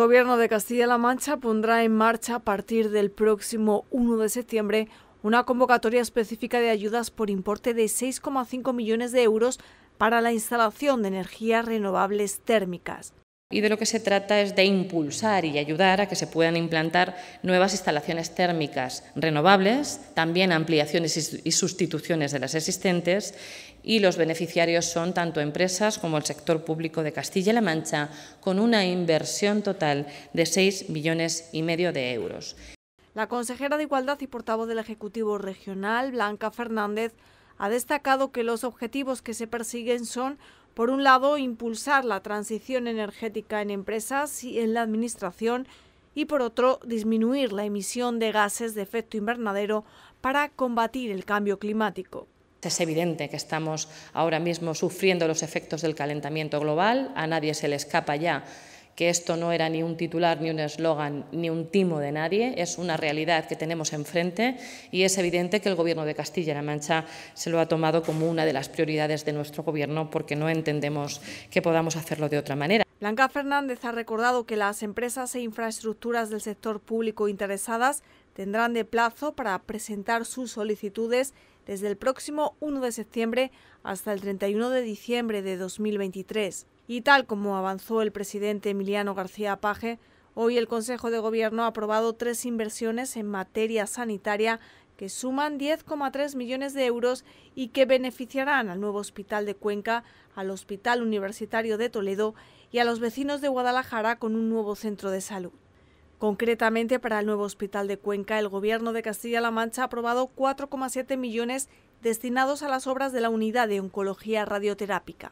El gobierno de Castilla-La Mancha pondrá en marcha a partir del próximo 1 de septiembre una convocatoria específica de ayudas por importe de 6,5 millones de euros para la instalación de energías renovables térmicas y de lo que se trata es de impulsar y ayudar a que se puedan implantar nuevas instalaciones térmicas renovables, también ampliaciones y sustituciones de las existentes y los beneficiarios son tanto empresas como el sector público de Castilla-La Mancha con una inversión total de 6 millones y medio de euros. La consejera de Igualdad y portavoz del Ejecutivo Regional, Blanca Fernández, ha destacado que los objetivos que se persiguen son por un lado, impulsar la transición energética en empresas y en la administración y por otro, disminuir la emisión de gases de efecto invernadero para combatir el cambio climático. Es evidente que estamos ahora mismo sufriendo los efectos del calentamiento global, a nadie se le escapa ya que esto no era ni un titular, ni un eslogan, ni un timo de nadie, es una realidad que tenemos enfrente y es evidente que el Gobierno de Castilla-La Mancha se lo ha tomado como una de las prioridades de nuestro Gobierno porque no entendemos que podamos hacerlo de otra manera. Blanca Fernández ha recordado que las empresas e infraestructuras del sector público interesadas tendrán de plazo para presentar sus solicitudes desde el próximo 1 de septiembre hasta el 31 de diciembre de 2023. Y tal como avanzó el presidente Emiliano García Paje, hoy el Consejo de Gobierno ha aprobado tres inversiones en materia sanitaria que suman 10,3 millones de euros y que beneficiarán al nuevo Hospital de Cuenca, al Hospital Universitario de Toledo y a los vecinos de Guadalajara con un nuevo centro de salud. Concretamente, para el nuevo Hospital de Cuenca, el Gobierno de Castilla-La Mancha ha aprobado 4,7 millones destinados a las obras de la Unidad de Oncología Radioterápica.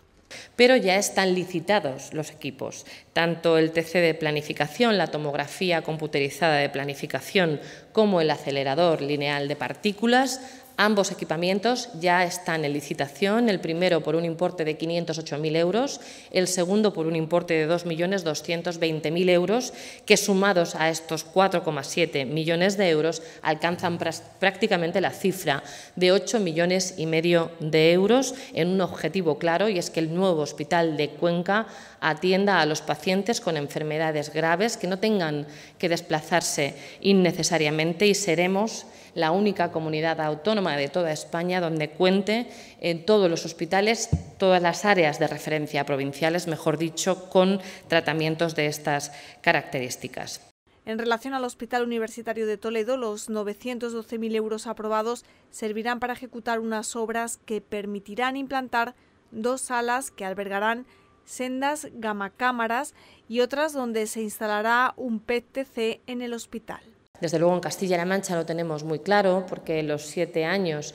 Pero ya están licitados los equipos, tanto el TC de planificación, la tomografía computerizada de planificación, como el acelerador lineal de partículas, Ambos equipamientos ya están en licitación, el primero por un importe de 508.000 euros, el segundo por un importe de 2.220.000 euros, que sumados a estos 4,7 millones de euros alcanzan prácticamente la cifra de 8 millones y medio de euros en un objetivo claro y es que el nuevo hospital de Cuenca atienda a los pacientes con enfermedades graves que no tengan que desplazarse innecesariamente y seremos la única comunidad autónoma de toda España donde cuente en todos los hospitales, todas las áreas de referencia provinciales, mejor dicho, con tratamientos de estas características. En relación al Hospital Universitario de Toledo, los 912.000 euros aprobados servirán para ejecutar unas obras que permitirán implantar dos salas que albergarán sendas gamacámaras y otras donde se instalará un PTC en el hospital. Desde luego en Castilla-La Mancha lo tenemos muy claro porque los siete años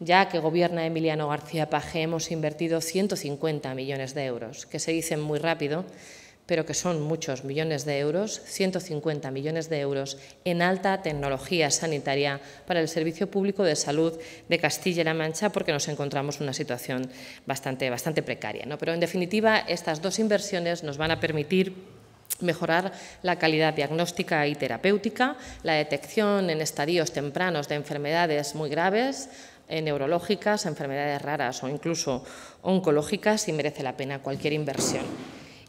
ya que gobierna Emiliano García Paje hemos invertido 150 millones de euros, que se dicen muy rápido, pero que son muchos millones de euros, 150 millones de euros en alta tecnología sanitaria para el Servicio Público de Salud de Castilla-La Mancha, porque nos encontramos en una situación bastante, bastante precaria. ¿no? Pero, en definitiva, estas dos inversiones nos van a permitir mejorar la calidad diagnóstica y terapéutica, la detección en estadios tempranos de enfermedades muy graves, neurológicas, enfermedades raras o incluso oncológicas y merece la pena cualquier inversión.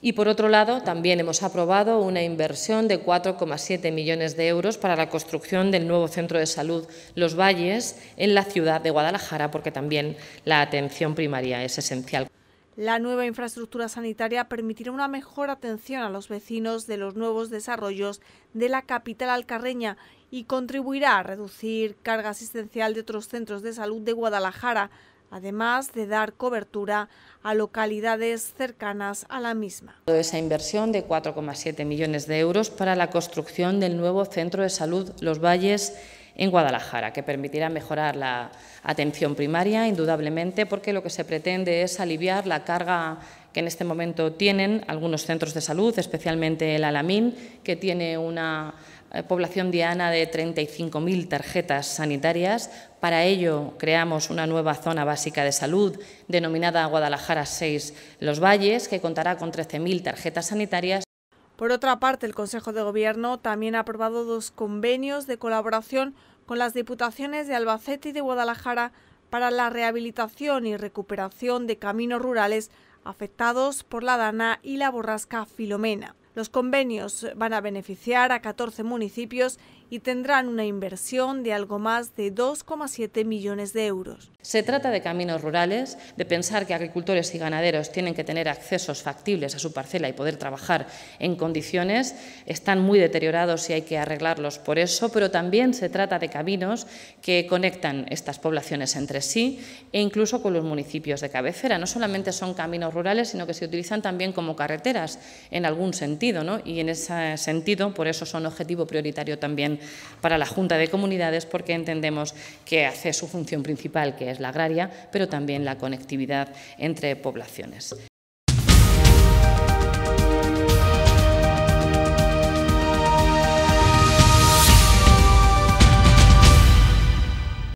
Y por otro lado, también hemos aprobado una inversión de 4,7 millones de euros para la construcción del nuevo centro de salud Los Valles en la ciudad de Guadalajara, porque también la atención primaria es esencial. La nueva infraestructura sanitaria permitirá una mejor atención a los vecinos de los nuevos desarrollos de la capital alcarreña y contribuirá a reducir carga asistencial de otros centros de salud de Guadalajara, además de dar cobertura a localidades cercanas a la misma. Esa inversión de 4,7 millones de euros para la construcción del nuevo centro de salud Los Valles en Guadalajara, que permitirá mejorar la atención primaria, indudablemente, porque lo que se pretende es aliviar la carga que en este momento tienen algunos centros de salud, especialmente el Alamín, que tiene una eh, población diana de 35.000 tarjetas sanitarias. Para ello creamos una nueva zona básica de salud denominada Guadalajara 6 Los Valles, que contará con 13.000 tarjetas sanitarias por otra parte, el Consejo de Gobierno también ha aprobado dos convenios de colaboración con las diputaciones de Albacete y de Guadalajara para la rehabilitación y recuperación de caminos rurales afectados por la dana y la borrasca Filomena. Los convenios van a beneficiar a 14 municipios y tendrán una inversión de algo más de 2,7 millones de euros. Se trata de caminos rurales, de pensar que agricultores y ganaderos tienen que tener accesos factibles a su parcela y poder trabajar en condiciones. Están muy deteriorados y hay que arreglarlos por eso, pero también se trata de caminos que conectan estas poblaciones entre sí e incluso con los municipios de cabecera. No solamente son caminos rurales, sino que se utilizan también como carreteras en algún sentido, ¿no? y en ese sentido, por eso son objetivo prioritario también para la Junta de Comunidades porque entendemos que hace su función principal, que es la agraria, pero también la conectividad entre poblaciones.